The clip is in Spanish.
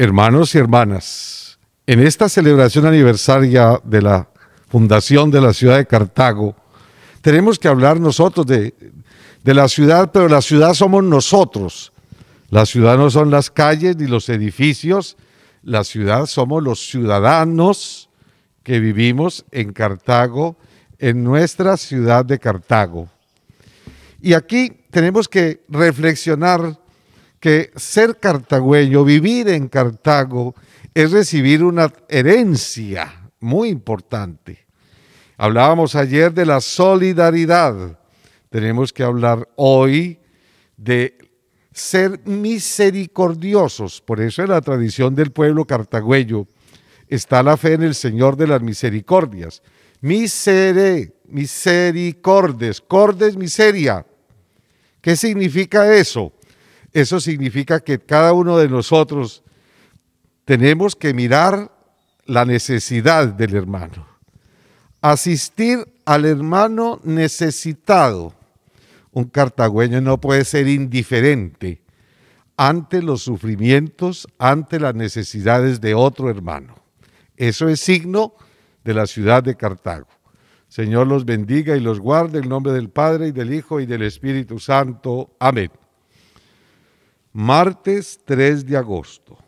Hermanos y hermanas, en esta celebración aniversaria de la fundación de la ciudad de Cartago, tenemos que hablar nosotros de, la ciudad, pero la ciudad somos nosotros. La ciudad no son las calles ni los edificios, la ciudad somos los ciudadanos que vivimos en Cartago, en nuestra ciudad de Cartago. Y aquí tenemos que reflexionar que ser cartagüeño, vivir en Cartago, es recibir una herencia muy importante. Hablábamos ayer de la solidaridad. Tenemos que hablar hoy de ser misericordiosos. Por eso en la tradición del pueblo cartagüeño está la fe en el Señor de las misericordias. Misere, misericordes, cordes miseria. ¿Qué significa eso? Eso significa que cada uno de nosotros tenemos que mirar la necesidad del hermano. Asistir al hermano necesitado. Un cartagüeño no puede ser indiferente ante los sufrimientos, ante las necesidades de otro hermano. Eso es signo de la ciudad de Cartago. Señor los bendiga y los guarde en nombre del Padre y del Hijo y del Espíritu Santo. Amén martes 3 de agosto.